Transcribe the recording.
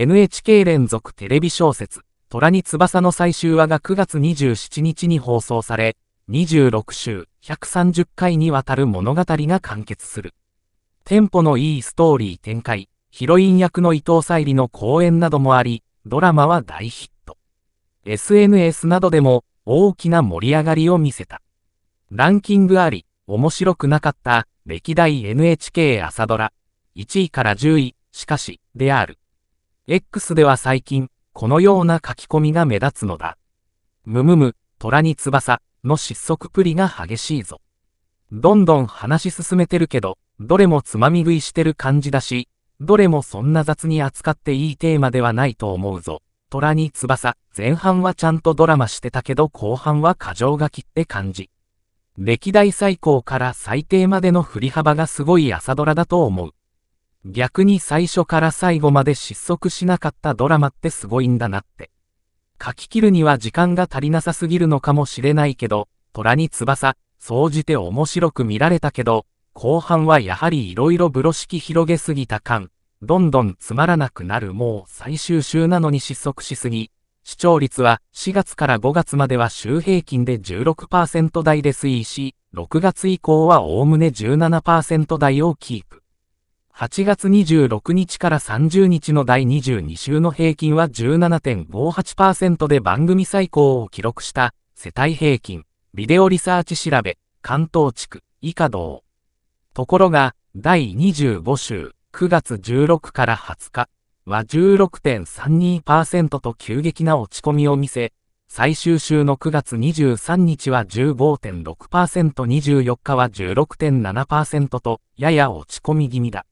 NHK 連続テレビ小説、虎に翼の最終話が9月27日に放送され、26週、130回にわたる物語が完結する。テンポのいいストーリー展開、ヒロイン役の伊藤沙莉の講演などもあり、ドラマは大ヒット。SNS などでも大きな盛り上がりを見せた。ランキングあり、面白くなかった歴代 NHK 朝ドラ、1位から10位、しかし、である。X では最近、このような書き込みが目立つのだ。むむむ、虎に翼の失速プリが激しいぞ。どんどん話し進めてるけど、どれもつまみ食いしてる感じだし、どれもそんな雑に扱っていいテーマではないと思うぞ。虎に翼、前半はちゃんとドラマしてたけど後半は過剰書きって感じ。歴代最高から最低までの振り幅がすごい朝ドラだと思う。逆に最初から最後まで失速しなかったドラマってすごいんだなって。書き切るには時間が足りなさすぎるのかもしれないけど、虎に翼、総じて面白く見られたけど、後半はやはり色々風呂敷広げすぎた感、どんどんつまらなくなるもう最終週なのに失速しすぎ、視聴率は4月から5月までは週平均で16%台で推移し、6月以降はおおむね17%台をキープ。8月26日から30日の第22週の平均は17.58%で番組最高を記録した世帯平均、ビデオリサーチ調べ、関東地区、以下同。ところが、第25週、9月16から20日は16.32%と急激な落ち込みを見せ、最終週の9月23日は 15.6%24 日は16.7%とやや落ち込み気味だ。